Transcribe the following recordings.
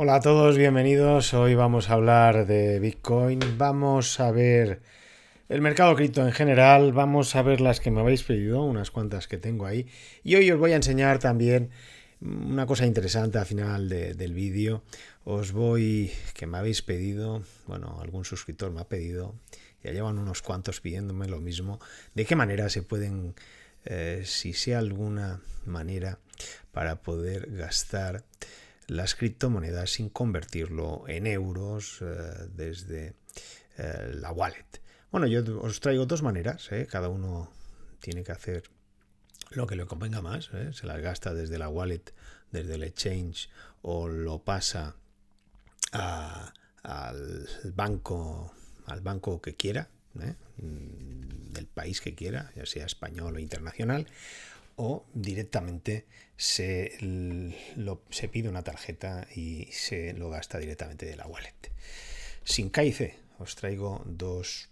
Hola a todos, bienvenidos. Hoy vamos a hablar de Bitcoin, vamos a ver el mercado cripto en general, vamos a ver las que me habéis pedido, unas cuantas que tengo ahí. Y hoy os voy a enseñar también una cosa interesante al final del vídeo. Os voy, que me habéis pedido, bueno, algún suscriptor me ha pedido, ya llevan unos cuantos pidiéndome lo mismo, de qué manera se pueden, eh, si sea alguna manera para poder gastar las criptomonedas sin convertirlo en euros eh, desde eh, la wallet. Bueno, yo os traigo dos maneras, eh, cada uno tiene que hacer lo que le convenga más, se las gasta desde la wallet, desde el exchange o lo pasa al banco al banco que quiera, mm, del país que quiera, ya sea español o internacional, o directamente se, se pide una tarjeta y se lo gasta directamente de la wallet. Sin Caice os traigo dos,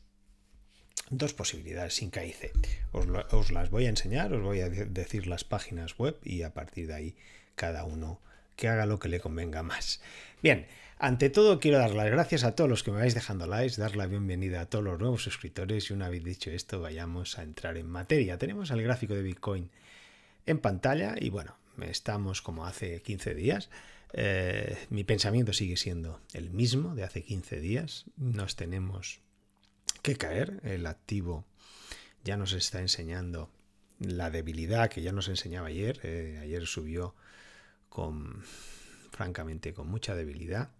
dos posibilidades sin Caice Os, os las voy a enseñar, os voy a decir las páginas web y a partir de ahí cada uno que haga lo que le convenga más. Bien, ante todo quiero dar las gracias a todos los que me vais dejando likes, dar la bienvenida a todos los nuevos suscriptores y una vez dicho esto vayamos a entrar en materia. Tenemos el gráfico de Bitcoin en pantalla y bueno, estamos como hace 15 días. Eh, mi pensamiento sigue siendo el mismo de hace 15 días. Nos tenemos que caer. El activo ya nos está enseñando la debilidad que ya nos enseñaba ayer. Eh, ayer subió con, francamente, con mucha debilidad.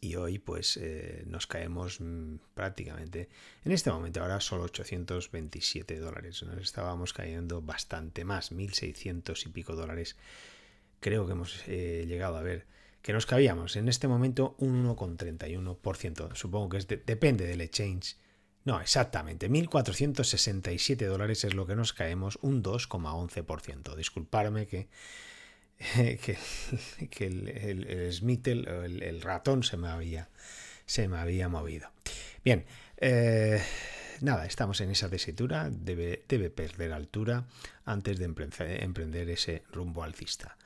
Y hoy pues eh, nos caemos mm, prácticamente, en este momento ahora solo 827 dólares, nos estábamos cayendo bastante más, 1.600 y pico dólares creo que hemos eh, llegado a ver que nos cabíamos en este momento un 1,31%. Supongo que depende del exchange. No, exactamente. 1.467 dólares es lo que nos caemos, un 2,11%. Disculparme que que, el, el, ratón, se me había, se me había movido. Bien, eh, nada, estamos en esa tesitura, debe, debe perder altura antes de emprender, ese rumbo alcista.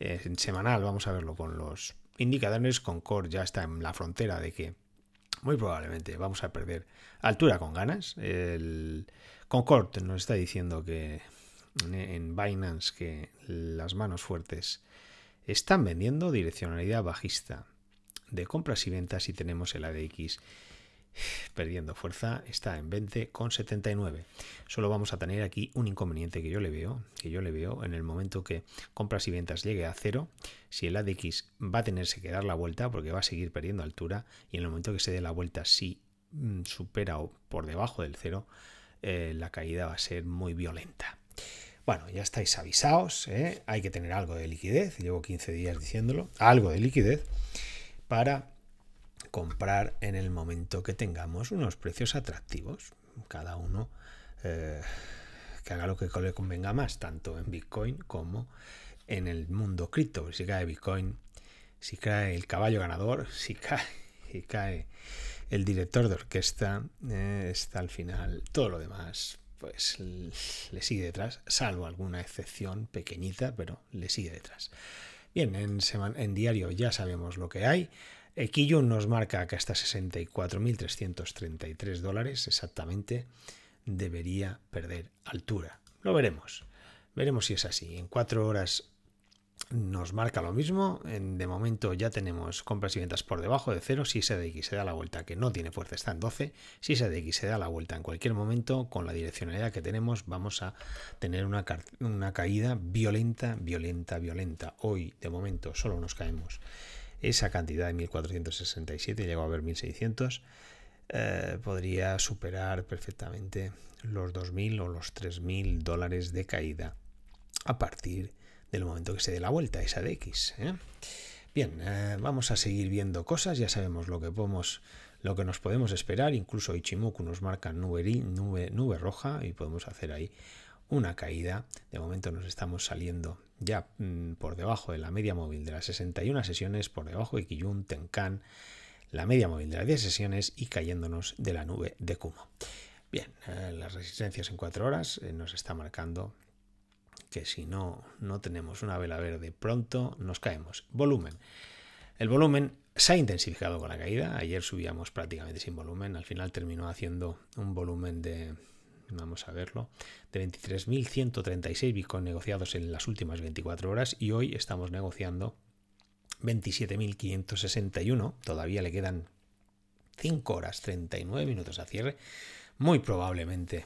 Eh, en semanal vamos a verlo con los indicadores, Concord ya está en la frontera de que muy probablemente vamos a perder altura con ganas. El Concord nos está diciendo que en Binance que las manos fuertes están vendiendo direccionalidad bajista de compras y ventas y tenemos el ADX perdiendo fuerza, está en 20,79. Solo vamos a tener aquí un inconveniente que yo le veo, que yo le veo en el momento que compras y ventas llegue a cero, si el ADX va a tenerse que dar la vuelta porque va a seguir perdiendo altura y en el momento que se dé la vuelta si mm, supera o por debajo del cero, eh, la caída va a ser muy violenta. Bueno, ya estáis avisados, ¿eh? hay que tener algo de liquidez, llevo 15 días diciéndolo, algo de liquidez para comprar en el momento que tengamos unos precios atractivos, cada uno eh, que haga lo que le convenga más, tanto en Bitcoin como en el mundo cripto. Si cae Bitcoin, si cae el caballo ganador, si cae, cae el director de orquesta, eh, está al final todo lo demás pues le sigue detrás, salvo alguna excepción pequeñita, pero le sigue detrás. Bien, en, en diario ya sabemos lo que hay. equillo eh, nos marca que hasta 64.333 dólares exactamente debería perder altura. Lo veremos. Veremos si es así. En cuatro horas nos marca lo mismo. De momento ya tenemos compras y ventas por debajo de cero. Si de X se da la vuelta, que no tiene fuerza, está en 12. Si de X se da la vuelta en cualquier momento, con la direccionalidad que tenemos, vamos a tener una, caída violenta, violenta, violenta. Hoy, de momento, solo nos caemos esa cantidad de 1467, llegó a ver 1600. Eh, podría superar perfectamente los 2.000 o los 3.000 dólares de caída a partir de del momento que se dé la vuelta esa de X. ¿eh? Bien, eh, vamos a seguir viendo cosas, ya sabemos lo que lo que nos podemos esperar, incluso Ichimoku nos marca nube, nube, nube roja y podemos hacer ahí una caída. De momento nos estamos saliendo ya mm, por debajo de la media móvil de las 61 sesiones, por debajo de Kiyun, Tenkan, la media móvil de las 10 sesiones y cayéndonos de la nube de Kumo. Bien, eh, las resistencias en 4 horas nos está marcando que si no, no tenemos una vela verde pronto, nos caemos. Volumen. El volumen se ha intensificado con la caída. Ayer subíamos prácticamente sin volumen. Al final terminó haciendo un volumen de, vamos a verlo, de 23.136 bitcoins negociados en las últimas 24 horas y hoy estamos negociando 27.561. Todavía le quedan 5 horas 39 minutos a cierre. Muy probablemente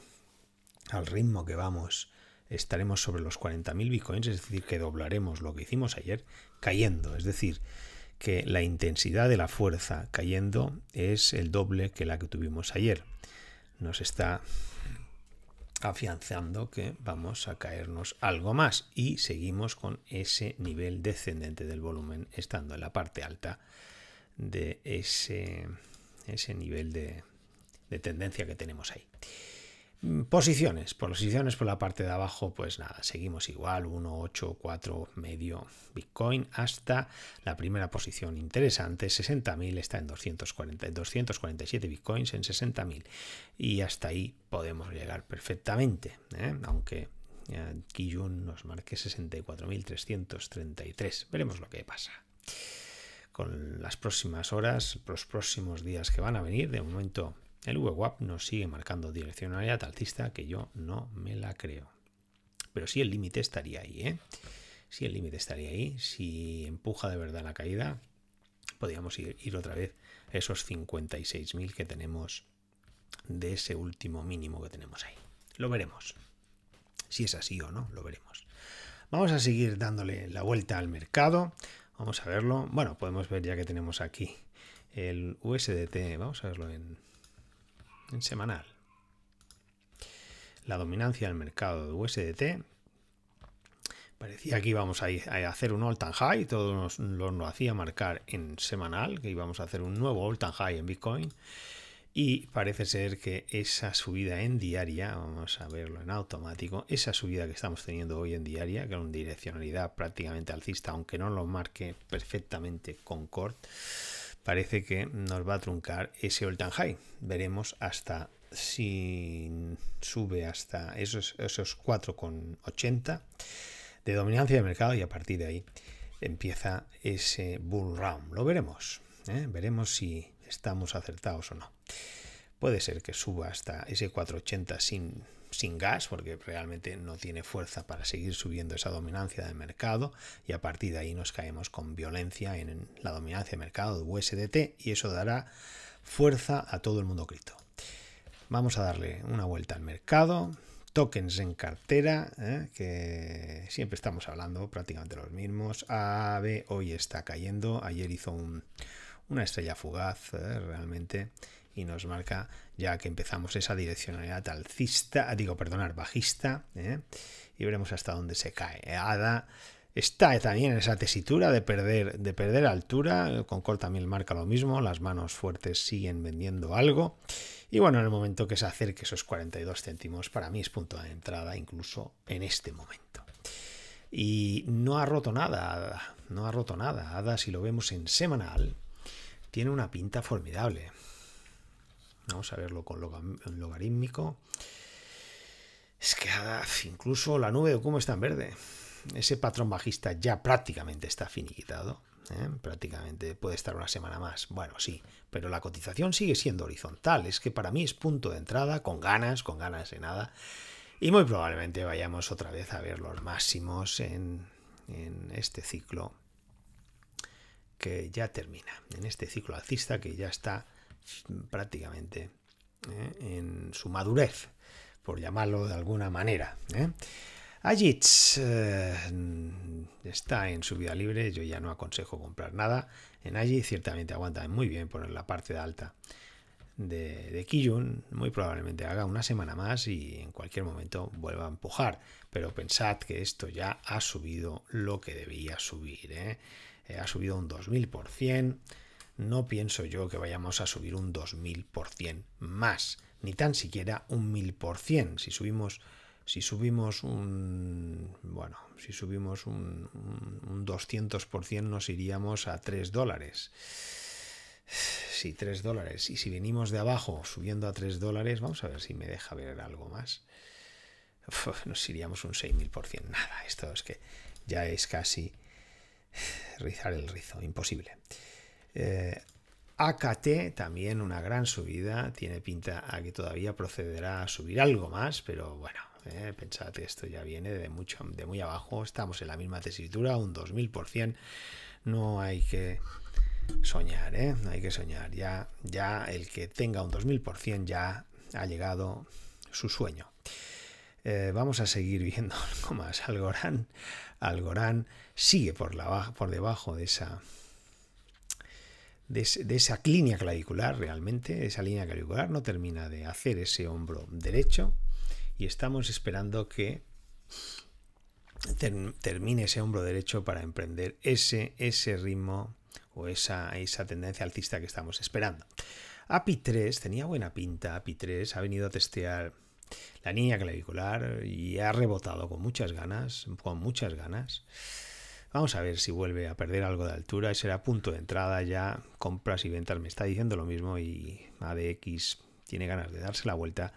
al ritmo que vamos estaremos sobre los 40.000 bitcoins, es decir, que doblaremos lo que hicimos ayer cayendo. Es decir, que la intensidad de la fuerza cayendo es el doble que la que tuvimos ayer. Nos está afianzando que vamos a caernos algo más y seguimos con ese nivel descendente del volumen estando en la parte alta de ese, nivel de, de tendencia que tenemos ahí. Mm, posiciones, por posiciones por la parte de abajo, pues nada, seguimos igual, 1, 8, 4, medio Bitcoin hasta la primera posición interesante, 60.000 está en 240, 247 Bitcoins en 60.000 y hasta ahí podemos llegar perfectamente, ¿eh? aunque eh, Kijun nos marque 64.333, veremos lo que pasa con las próximas horas, los próximos días que van a venir, de momento el VWAP nos sigue marcando direccionalidad alcista que yo no me la creo. Pero sí el límite estaría ahí, ¿eh? Si el límite estaría ahí, si empuja de verdad la caída, podríamos ir, ir otra vez a esos 56.000 que tenemos de ese último mínimo que tenemos ahí. Lo veremos. Si es así o no, lo veremos. Vamos a seguir dándole la vuelta al mercado. Vamos a verlo. Bueno, podemos ver ya que tenemos aquí el USDT. Vamos a verlo en, en semanal. La dominancia del mercado de USDT. Parecía que íbamos a, a hacer un all-time high, todo nos, lo hacía marcar en semanal, que íbamos a hacer un nuevo all-time high en Bitcoin. Y parece ser que esa subida en diaria, vamos a verlo en automático, esa subida que estamos teniendo hoy en diaria, que es una direccionalidad prácticamente alcista, aunque no lo marque perfectamente con Concord, parece que nos va a truncar ese all time high. Veremos hasta si sube hasta esos, esos 4,80 de dominancia de mercado y a partir de ahí empieza ese bull round. Lo veremos. ¿eh? Veremos si estamos acertados o no. Puede ser que suba hasta ese 480 sin sin gas, porque realmente no tiene fuerza para seguir subiendo esa dominancia del mercado y a partir de ahí nos caemos con violencia en la dominancia de mercado de USDT y eso dará fuerza a todo el mundo cripto. Vamos a darle una vuelta al mercado, tokens en cartera, ¿eh? que siempre estamos hablando prácticamente los mismos. AAB hoy está cayendo, ayer hizo una estrella fugaz, ¿eh? realmente y nos marca ya que empezamos esa direccionalidad alcista, digo, perdonar, bajista, ¿eh? y veremos hasta dónde se cae. Ada está también en esa tesitura de perder, de perder altura, también marca lo mismo, las manos fuertes siguen vendiendo algo, y bueno, en el momento que se acerque esos 42 céntimos, para mí es punto de entrada incluso en este momento. Y no ha roto nada, no ha roto nada. Ada, si lo vemos en semanal, tiene una pinta formidable a verlo con logarítmico. Es que incluso la nube de cómo está en verde. Ese patrón bajista ya prácticamente está finiquitado. ¿eh? Prácticamente puede estar una semana más. Bueno, sí, pero la cotización sigue siendo horizontal. Es que para mí es punto de entrada, con ganas, con ganas de nada. Y muy probablemente vayamos otra vez a ver los máximos en este ciclo que ya termina, en este ciclo alcista que ya está prácticamente ¿eh? en su madurez, por llamarlo de alguna manera. ¿eh? ¿eh? está en su vida libre, yo ya no aconsejo comprar nada. En Ajit ciertamente aguanta muy bien por la parte de alta de, Kijun, muy probablemente haga una semana más y en cualquier momento vuelva a empujar. Pero pensad que esto ya ha subido lo que debía subir. ¿eh? ha subido un 2000%, no pienso yo que vayamos a subir un 2000% más, ni tan siquiera un 1000%. Si subimos, si subimos un, bueno, si subimos un, un, 200% nos iríamos a 3 dólares. Sí, 3 dólares. Y si venimos de abajo subiendo a 3 dólares, vamos a ver si me deja ver algo más. nos iríamos un 6.000%. Nada, esto es que ya es casi rizar el rizo, imposible. Eh, AKT también una gran subida, tiene pinta a que todavía procederá a subir algo más, pero bueno, eh, pensad que esto ya viene de, mucho, de muy abajo, estamos en la misma tesitura, un 2000%, no hay que soñar, eh, no hay que soñar, ya, ya el que tenga un 2000% ya ha llegado su sueño. vamos a seguir viendo algo más. Algorán, Algorán sigue por, la, por debajo de esa de, esa línea clavicular realmente, esa línea clavicular no termina de hacer ese hombro derecho y estamos esperando que termine ese hombro derecho para emprender ese, ese ritmo o esa, esa tendencia alcista que estamos esperando. API 3 tenía buena pinta, API 3 ha venido a testear la línea clavicular y ha rebotado con muchas ganas, con muchas ganas. Vamos a ver si vuelve a perder algo de altura y será punto de entrada ya compras y ventas. Me está diciendo lo mismo y ADX tiene ganas de darse la vuelta.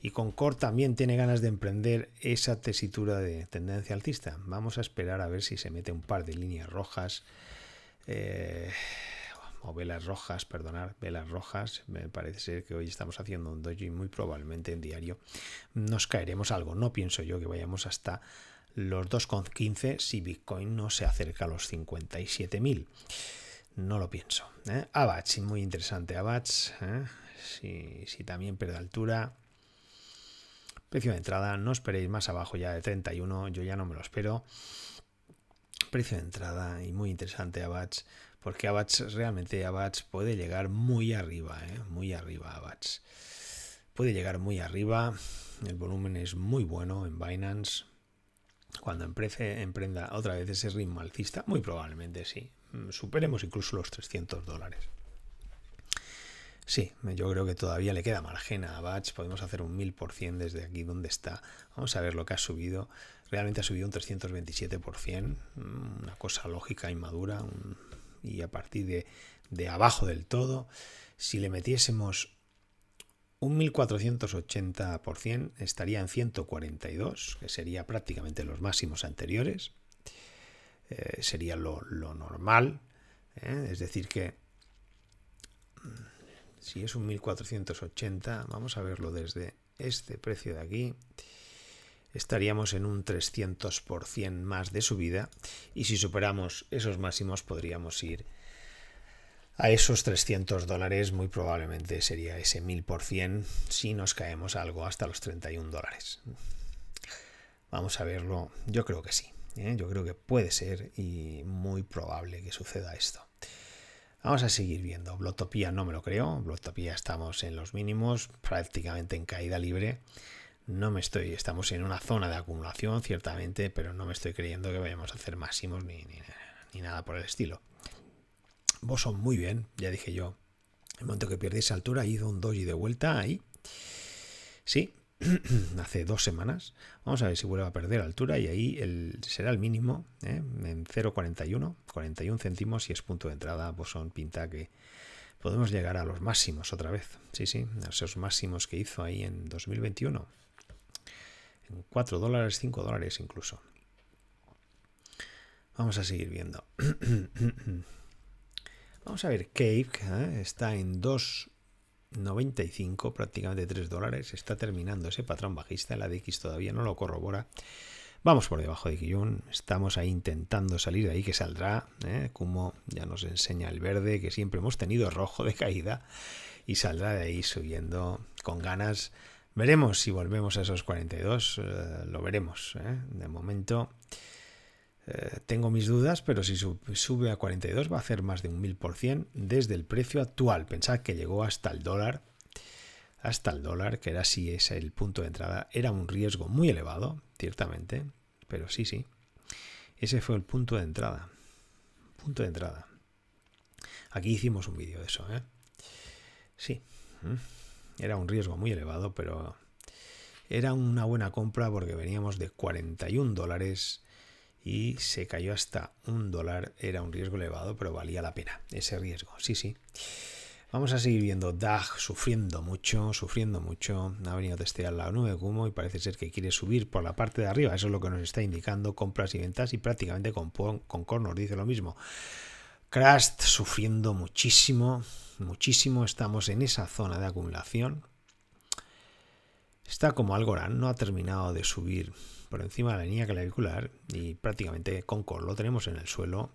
Y Concord también tiene ganas de emprender esa tesitura de tendencia altista. Vamos a esperar a ver si se mete un par de líneas rojas. Eh, o velas rojas, perdonar, velas rojas. Me parece ser que hoy estamos haciendo un doji muy probablemente en diario. Nos caeremos algo. No pienso yo que vayamos hasta los 2,15 si Bitcoin no se acerca a los 57.000. No lo pienso. ¿eh? Abats, muy interesante Abats. ¿eh? Si, si, también pierde altura. Precio de entrada, no esperéis más abajo ya de 31, yo ya no me lo espero. Precio de entrada y muy interesante Abats, porque Abats realmente Abats puede llegar muy arriba, ¿eh? muy arriba Abats. Puede llegar muy arriba, el volumen es muy bueno en Binance, cuando emprenda otra vez ese ritmo alcista, muy probablemente sí, mm, superemos incluso los 300 dólares. Sí, yo creo que todavía le queda margen a Batch. Podemos hacer un 1000% desde aquí donde está. Vamos a ver lo que ha subido. Realmente ha subido un 327%. Mm, una cosa lógica, y madura. y a partir de, de abajo del todo, si le metiésemos un 1480% estaría en 142, que sería prácticamente los máximos anteriores. Eh, sería lo, normal. ¿eh? Es decir, que mm, si es un 1480, vamos a verlo desde este precio de aquí, estaríamos en un 300% más de subida y si superamos esos máximos podríamos ir a esos 300 dólares muy probablemente sería ese 1000% si nos caemos algo hasta los 31 dólares. Vamos a verlo, yo creo que sí, ¿eh? yo creo que puede ser y muy probable que suceda esto. Vamos a seguir viendo, Blotopía no me lo creo, Blotopía estamos en los mínimos, prácticamente en caída libre. No me estoy, estamos en una zona de acumulación ciertamente, pero no me estoy creyendo que vayamos a hacer máximos ni nada por el estilo. Boson muy bien, ya dije yo. El momento que pierde esa altura hizo un doji de vuelta ahí. Sí, hace dos semanas. Vamos a ver si vuelve a perder altura y ahí el, será el mínimo ¿eh? en 0,41, 41 céntimos y es punto de entrada. Boson pinta que podemos llegar a los máximos otra vez. Sí, sí, a esos máximos que hizo ahí en 2021. En 4 dólares, 5 dólares incluso. Vamos a seguir viendo. Vamos a ver, Cave ah, está en 2,95, prácticamente 3 dólares. Está terminando ese patrón bajista. La DX todavía no lo corrobora. Vamos por debajo de Kyun. Estamos ahí intentando salir de ahí, que saldrá. Como ¿eh? ya nos enseña el verde, que siempre hemos tenido rojo de caída. Y saldrá de ahí subiendo con ganas. Veremos si volvemos a esos 42. Eh, lo veremos. ¿eh? De momento. Eh, tengo mis dudas, pero si sube a 42 va a hacer más de un 1000% desde el precio actual. Pensad que llegó hasta el dólar, hasta el dólar, que era si es el punto de entrada, era un riesgo muy elevado, ciertamente, pero sí, sí. Ese fue el punto de entrada. Punto de entrada. Aquí hicimos un vídeo de eso, ¿eh? Sí, era un riesgo muy elevado, pero era una buena compra porque veníamos de 41 dólares y se cayó hasta un dólar. Era un riesgo elevado, pero valía la pena ese riesgo. Sí, sí. Vamos a seguir viendo DAG sufriendo mucho, sufriendo mucho. Ha venido a testear la nube de y parece ser que quiere subir por la parte de arriba. Eso es lo que nos está indicando compras y ventas y prácticamente con, con dice lo mismo. Krast sufriendo muchísimo, muchísimo. Estamos en esa zona de acumulación. Está como algo no ha terminado de subir por encima de la línea clavicular y prácticamente con lo tenemos en el suelo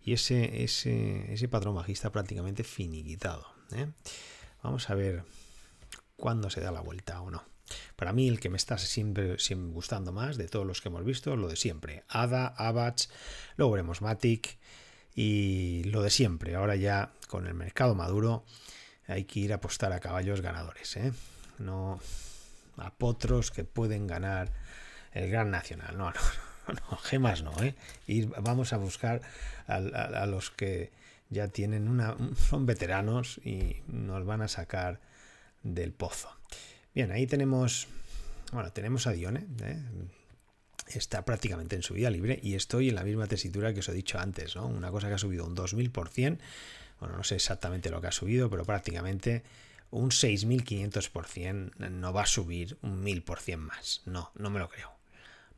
y ese, ese patrón bajista prácticamente finiquitado. ¿eh? Vamos a ver cuándo se da la vuelta o no. Para mí el que me está siempre, siempre gustando más de todos los que hemos visto, lo de siempre. Ada, ABACH luego veremos Matic y lo de siempre. Ahora ya con el mercado maduro hay que ir a apostar a caballos ganadores. ¿eh? No a potros que pueden ganar el Gran Nacional. No, no, gemas no, ¿eh? vamos a buscar a, los que ya tienen una. son veteranos y nos van a sacar del pozo. Bien, ahí tenemos. Bueno, tenemos a Dione, ¿eh? está prácticamente en su vida libre y estoy en la misma tesitura que os he dicho antes, ¿no? Una cosa que ha subido un 2000%, bueno, no sé exactamente lo que ha subido, pero prácticamente un 6500% no va a subir un 1000% más. No, no me lo creo.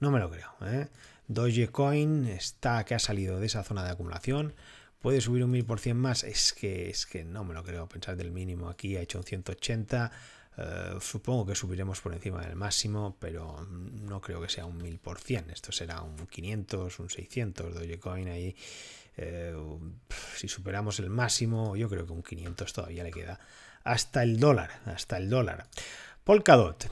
No me lo creo. ¿eh? Dogecoin está que ha salido de esa zona de acumulación. Puede subir un 1000% más. Es que, es que no me lo creo. Pensar del mínimo aquí ha hecho un 180. Eh, supongo que subiremos por encima del máximo, pero no creo que sea un 1000%. Esto será un 500, un 600 Dogecoin ahí. Eh, si superamos el máximo, yo creo que un 500 todavía le queda hasta el dólar, hasta el dólar. Polkadot,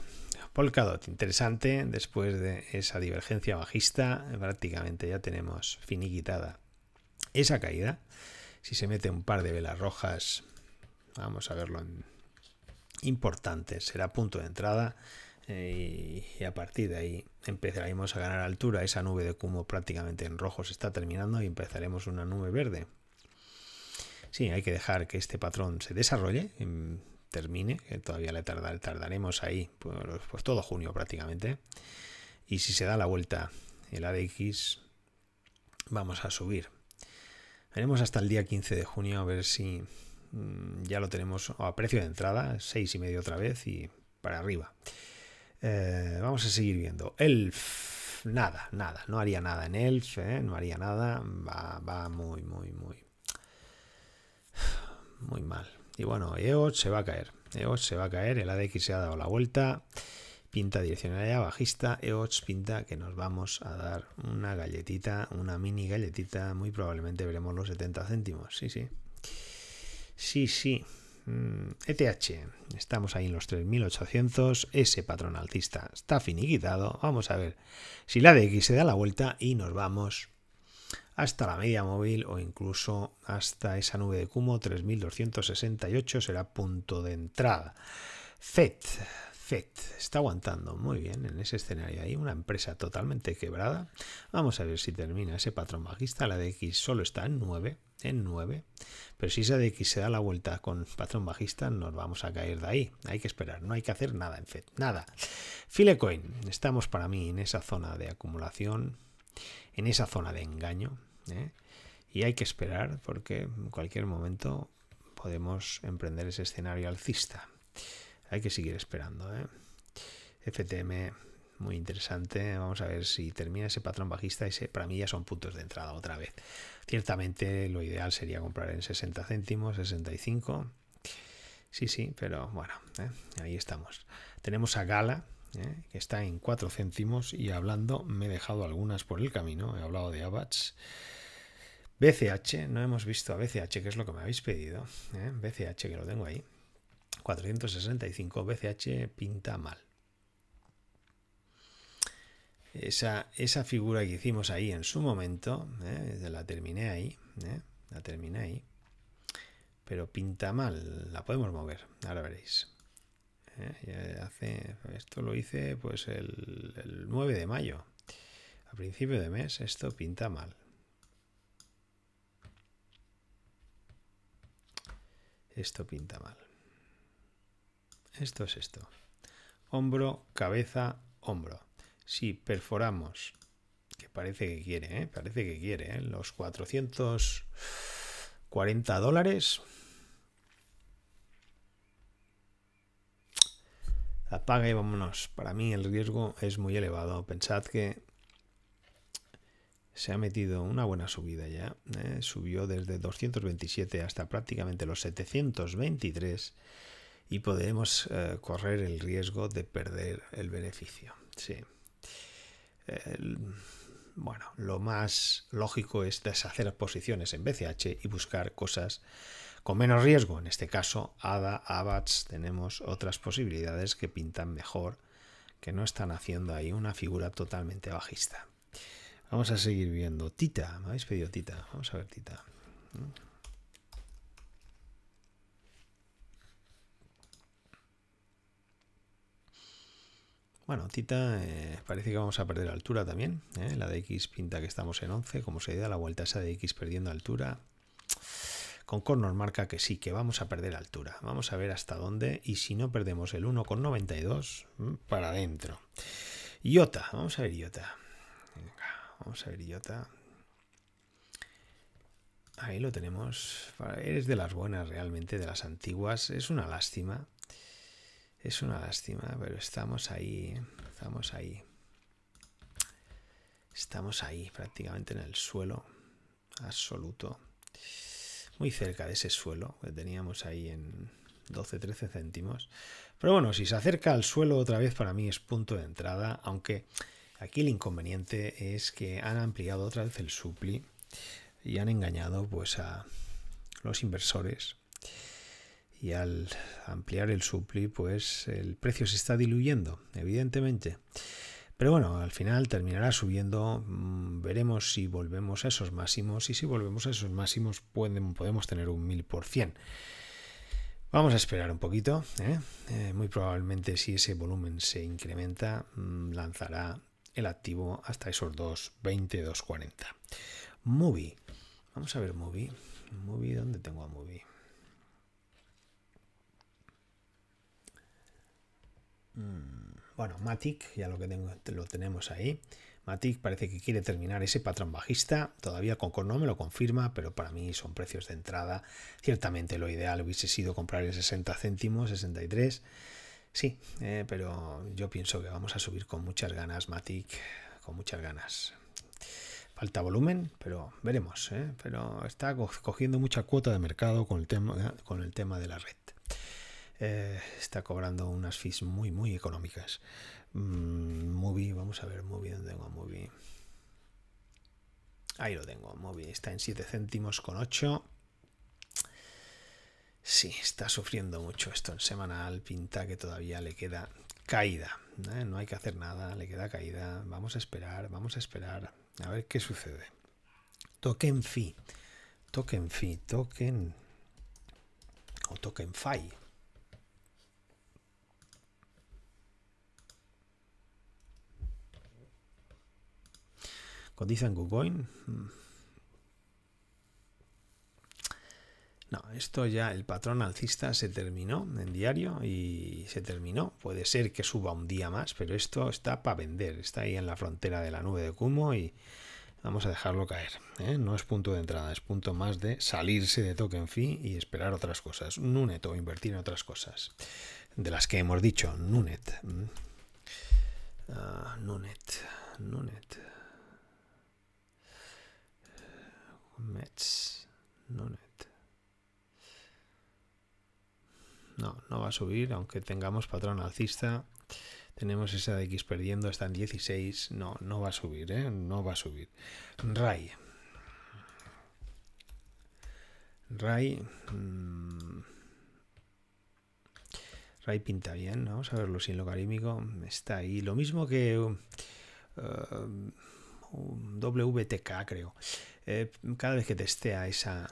Polkadot, interesante, después de esa divergencia bajista, prácticamente ya tenemos finiquitada esa caída. Si se mete un par de velas rojas, vamos a verlo en importante, será punto de entrada eh, y a partir de ahí empezaremos a ganar altura. Esa nube de cumo prácticamente en rojo se está terminando y empezaremos una nube verde. Sí, hay que dejar que este patrón se desarrolle termine, que todavía le tardaremos ahí, pues, pues, todo junio prácticamente. Y si se da la vuelta el ADX, vamos a subir. Veremos hasta el día 15 de junio a ver si mm, ya lo tenemos a precio de entrada, seis y medio otra vez y para arriba. Eh, vamos a seguir viendo. El nada, nada, no haría nada en Elf, ¿eh? no haría nada, va, va muy, muy, muy, muy mal. Y bueno, EOS se va a caer. EOS se va a caer. El ADX se ha dado la vuelta. Pinta direccionaria bajista. EOS pinta que nos vamos a dar una galletita, una mini galletita. Muy probablemente veremos los 70 céntimos. Sí, sí. Sí, sí. Mm, ETH, estamos ahí en los 3.800, ese patrón alcista está finiquitado, vamos a ver si la ADX se da la vuelta y nos vamos hasta la media móvil o incluso hasta esa nube de Kumo 3268 será punto de entrada. FED, FED está aguantando muy bien en ese escenario ahí, una empresa totalmente quebrada. Vamos a ver si termina ese patrón bajista, la de X solo está en 9, en 9, pero si esa de X se da la vuelta con patrón bajista nos vamos a caer de ahí, hay que esperar, no hay que hacer nada en FED, nada. Filecoin, estamos para mí en esa zona de acumulación en esa zona de engaño. ¿eh? Y hay que esperar porque en cualquier momento podemos emprender ese escenario alcista. Hay que seguir esperando. ¿eh? FTM muy interesante. Vamos a ver si termina ese patrón bajista. Ese, para mí ya son puntos de entrada otra vez. Ciertamente lo ideal sería comprar en 60 céntimos, 65. Sí, sí, pero bueno, ¿eh? ahí estamos. Tenemos a Gala, ¿eh? que está en 4 céntimos y hablando me he dejado algunas por el camino, he hablado de Abats. BCH, no hemos visto a BCH, que es lo que me habéis pedido. BCH, ¿eh? que lo tengo ahí. 465 BCH pinta mal. Esa, esa figura que hicimos ahí en su momento, ¿eh? la terminé ahí, la terminé ahí, pero pinta mal, la podemos mover, ahora veréis. ¿eh? esto lo hice pues el, 9 de mayo. A principio de mes esto pinta mal. Esto pinta mal. Esto es esto. Hombro, cabeza, hombro. Si perforamos, que parece que quiere, ¿eh? parece que quiere, ¿eh? los 440 dólares, apaga y vámonos. Para mí el riesgo es muy elevado. Pensad que se ha metido una buena subida ya. ¿eh? Subió desde 227 hasta prácticamente los 723 y podemos eh, correr el riesgo de perder el beneficio. Sí. bueno, lo más lógico es deshacer posiciones en BCH y buscar cosas con menos riesgo. En este caso, ADA, ABATS, tenemos otras posibilidades que pintan mejor, que no están haciendo ahí una figura totalmente bajista. Vamos a seguir viendo. Tita, me habéis pedido Tita. Vamos a ver Tita. Bueno, Tita, eh, parece que vamos a perder altura también. ¿eh? La de X pinta que estamos en 11. Como se da la vuelta esa de X perdiendo altura, con nos marca que sí, que vamos a perder altura. Vamos a ver hasta dónde y si no perdemos el 1,92 mm, para adentro. Iota, vamos a ver Iota. vamos a ver Iota. Ahí lo tenemos. Eres de las buenas realmente, de las antiguas. Es una lástima. Es una lástima, pero estamos ahí. Estamos ahí. Estamos ahí, prácticamente en el suelo absoluto muy cerca de ese suelo que teníamos ahí en 12-13 céntimos. Pero bueno, si se acerca al suelo otra vez para mí es punto de entrada, aunque aquí el inconveniente es que han ampliado otra vez el supli y han engañado pues a los inversores y al ampliar el supli pues el precio se está diluyendo, evidentemente. Pero bueno, al final terminará subiendo, mm, veremos si volvemos a esos máximos y si volvemos a esos máximos podemos tener un 1000%. Vamos a esperar un poquito, ¿eh? Eh, muy probablemente si ese volumen se incrementa mm, lanzará el activo hasta esos 220, 240. Movie, vamos a ver Movie, Movie, ¿dónde tengo a Movie? Bueno, Matic, ya lo que tengo, lo tenemos ahí. Matic parece que quiere terminar ese patrón bajista. Todavía Concord no me lo confirma, pero para mí son precios de entrada. Ciertamente lo ideal hubiese sido comprar el 60 céntimos, 63. Sí, eh, pero yo pienso que vamos a subir con muchas ganas, Matic, con muchas ganas. Falta volumen, pero veremos. Eh, pero está cogiendo mucha cuota de mercado con el tema, con el tema de la red. Eh, está cobrando unas fees muy, muy económicas. movie, mm, vamos a ver, Movie, ¿dónde tengo Movie? Ahí lo tengo, Movie está en 7 céntimos con 8. Sí, está sufriendo mucho esto en semanal, pinta que todavía le queda caída. ¿eh? No hay que hacer nada, le queda caída. Vamos a esperar, vamos a esperar a ver qué sucede. Token fee, token fee, token o token fi, ¿Cotizan KuCoin? Hmm. No, esto ya el patrón alcista se terminó en diario y se terminó. Puede ser que suba un día más, pero esto está para vender. Está ahí en la frontera de la nube de Kumo y vamos a dejarlo caer. ¿eh? No es punto de entrada, es punto más de salirse de en fin y esperar otras cosas. Nunet o invertir en otras cosas. De las que hemos dicho, Nunet. Mm. Ah, Nunet, Nunet. No, no va a subir, aunque tengamos patrón alcista. Tenemos esa de X perdiendo, está en 16. No, no va a subir, ¿eh? No va a subir. Ray Ray mm, Ray pinta bien, ¿no? Vamos a verlo sin logarítmico. Está ahí. Lo mismo que eh, mm, WTK, creo. Eh, cada vez que testea esa,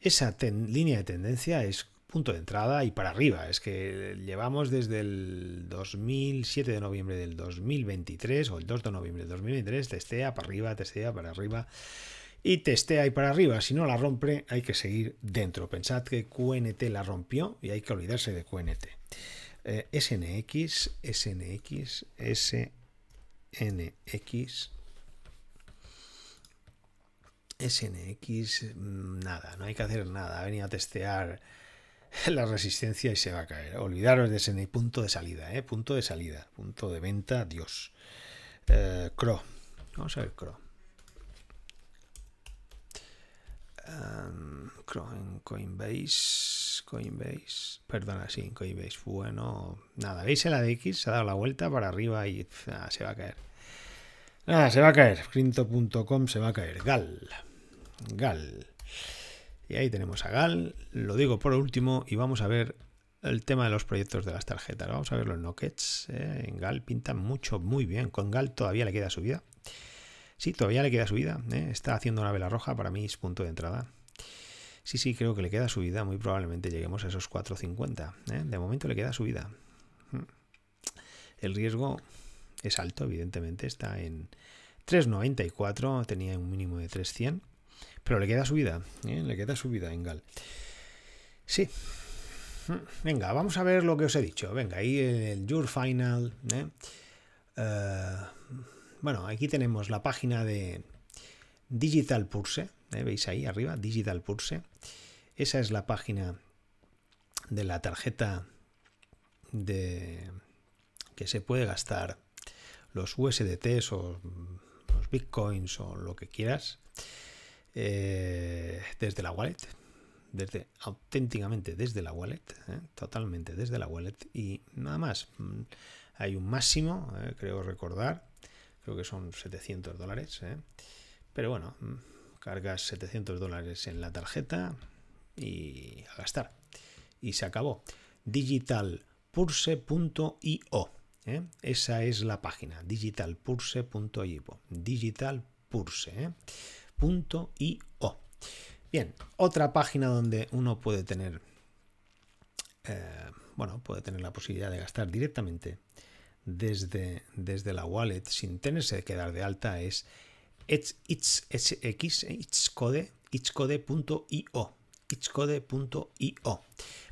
esa línea de tendencia es punto de entrada y para arriba. Es que llevamos desde el 2007 de noviembre del 2023 o el 2 de noviembre del 2023, testea para arriba, testea para arriba y testea y para arriba. Si no la rompe, hay que seguir dentro. Pensad que QNT la rompió y hay que olvidarse de QNT. Eh, SNX, SNX, SNX SNX, mm, nada, no hay que hacer nada. Ha venido a testear la resistencia y se va a caer. Olvidaros de SNX, punto de salida, ¿eh? punto de salida, punto de venta, Dios. Eh, CRO, vamos a ver CRO. Um, CRO en Coinbase, Coinbase, perdona, sí, en Coinbase. Bueno, nada, veis de X? se ha dado la vuelta para arriba y se va a caer. Nada, se va a caer. Crypto.com se va a caer. Gal. Gal. Y ahí tenemos a Gal. Lo digo por último y vamos a ver el tema de los proyectos de las tarjetas. Vamos a ver los nockets, eh. en Gal pinta mucho, muy bien. Con Gal todavía le queda subida. Sí, todavía le queda subida. vida. Eh. Está haciendo una vela roja. Para mí es punto de entrada. Sí, sí, creo que le queda subida. Muy probablemente lleguemos a esos 4.50. Eh. De momento le queda subida. Hmm. El riesgo es alto, evidentemente. Está en 3.94. Tenía un mínimo de 300 pero le queda subida, ¿eh? le queda su vida en Gal. Sí. Venga, vamos a ver lo que os he dicho. Venga, ahí el Your Final. ¿eh? Eh, bueno, aquí tenemos la página de Digital purse ¿eh? ¿Veis ahí arriba? Digital purse Esa es la página de la tarjeta de que se puede gastar los USDTs o los bitcoins o lo que quieras. Eh, desde la wallet, desde auténticamente desde la wallet, ¿eh? totalmente desde la wallet y nada más. Mm, hay un máximo, ¿eh? creo recordar, creo que son 700 dólares, pero bueno, mm, cargas 700 dólares en la tarjeta y a gastar. Y se acabó. Digitalpurse.io. Esa es la página, digitalpurse.io. Digitalpurse. ¿eh? io Bien, otra página donde uno puede tener, bueno, puede tener la posibilidad de gastar directamente desde, desde la wallet sin tenerse que dar de alta es y Itchcode.io.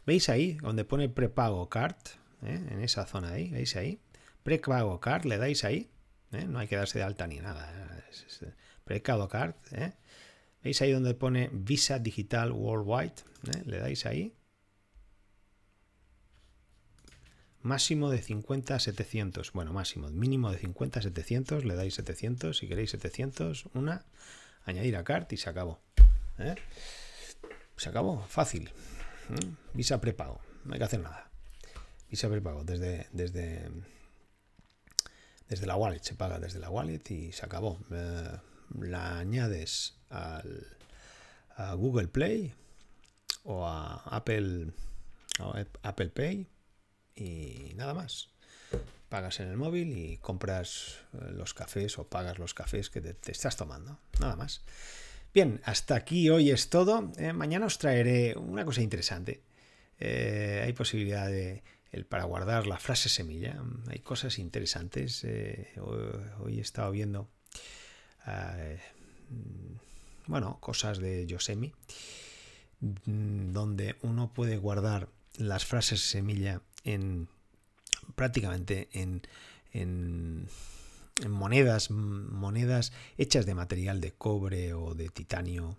¿Veis ahí donde pone prepago card? En esa zona ahí, ¿veis ahí? Prepago card, le dais ahí. No hay que darse de alta ni nada. es, Precado Card. ¿eh? ¿Veis ahí donde pone Visa Digital Worldwide? ¿Eh? Le dais ahí. Máximo de 50 a 700. Bueno, máximo, mínimo de 50 a 700. Le dais 700. Si queréis 700, una. Añadir a cart y se acabó. ¿eh? Se acabó. Fácil. ¿eh? Visa prepago. No hay que hacer nada. Visa prepago desde, desde, desde la wallet. Se paga desde la wallet y se acabó la añades al, a Google Play o a Apple, Apple Pay y nada más. Pagas en el móvil y compras eh, los cafés o pagas los cafés que te, estás tomando. Nada más. Bien, hasta aquí hoy es todo. Eh, mañana os traeré una cosa interesante. Eh, hay posibilidad de el para guardar la frase semilla. Hay cosas interesantes. hoy he estado viendo eh, bueno, cosas de Yosemi, mm, donde uno puede guardar las frases semilla en prácticamente en, en, monedas, monedas hechas de material de cobre o de titanio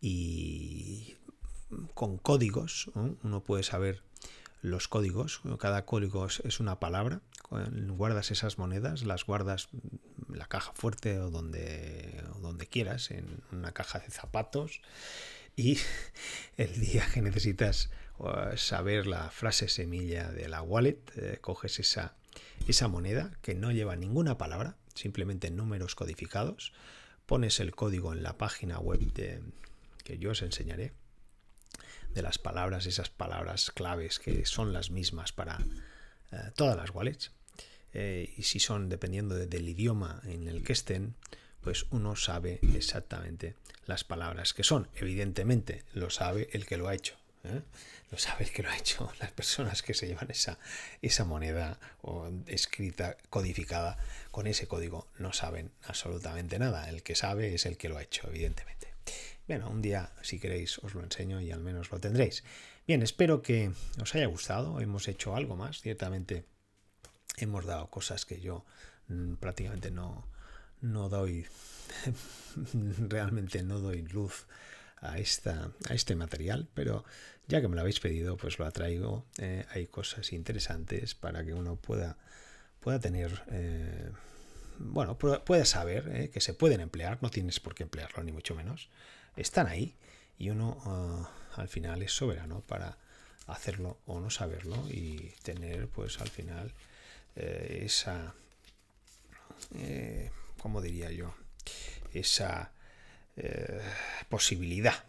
y con códigos, uno puede saber los códigos, cada código es una palabra, guardas esas monedas, las guardas la caja fuerte o donde, donde quieras, en una caja de zapatos. Y el día que necesitas saber la frase semilla de la wallet, eh, coges esa, esa moneda que no lleva ninguna palabra, simplemente números codificados, pones el código en la página web de, que yo os enseñaré, de las palabras, esas palabras claves que son las mismas para eh, todas las wallets, eh, y si son, dependiendo del idioma en el que estén, pues uno sabe exactamente las palabras que son. Evidentemente, lo sabe el que lo ha hecho. ¿eh? Lo sabe el que lo ha hecho, las personas que se llevan esa, esa moneda escrita, codificada con ese código, no saben absolutamente nada. El que sabe es el que lo ha hecho, evidentemente. Bueno, un día, si queréis, os lo enseño y al menos lo tendréis. Bien, espero que os haya gustado. Hemos hecho algo más, ciertamente hemos dado cosas que yo mm, prácticamente no, no doy, realmente no doy luz a, esta, a este material, pero ya que me lo habéis pedido, pues lo atraigo. Eh, hay cosas interesantes para que uno pueda, pueda tener, eh, bueno, pueda saber eh, que se pueden emplear, no tienes por qué emplearlo, ni mucho menos. Están ahí y uno ah, al final es soberano para hacerlo o no saberlo y tener pues al final eh, esa, eh, ¿cómo diría yo? Esa eh, posibilidad,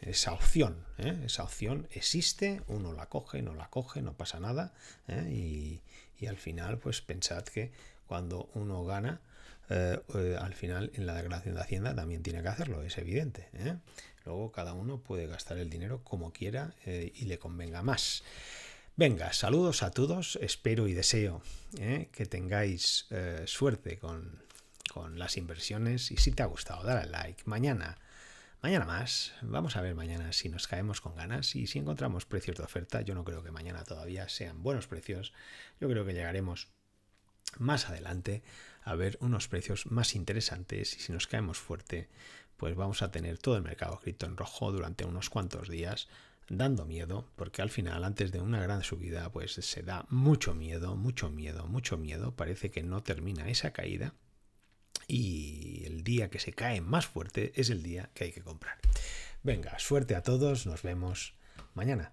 esa opción. Esa opción existe, uno la coge, no la coge, no pasa nada. Y, y, al final, pues pensad que cuando uno gana, al final en la declaración de Hacienda también tiene que hacerlo, es evidente. Luego cada uno puede gastar el dinero como quiera y le convenga más. Venga, saludos a todos, espero y deseo eh, que tengáis eh, suerte con, con, las inversiones y si te ha gustado, dale al like. Mañana, mañana más, vamos a ver mañana si nos caemos con ganas y si encontramos precios de oferta, yo no creo que mañana todavía sean buenos precios, yo creo que llegaremos más adelante a ver unos precios más interesantes y si nos caemos fuerte, pues vamos a tener todo el mercado cripto en rojo durante unos cuantos días dando miedo, porque al final, antes de una gran subida, pues se da mucho miedo, mucho miedo, mucho miedo, parece que no termina esa caída y el día que se cae más fuerte es el día que hay que comprar. Venga, suerte a todos, nos vemos mañana.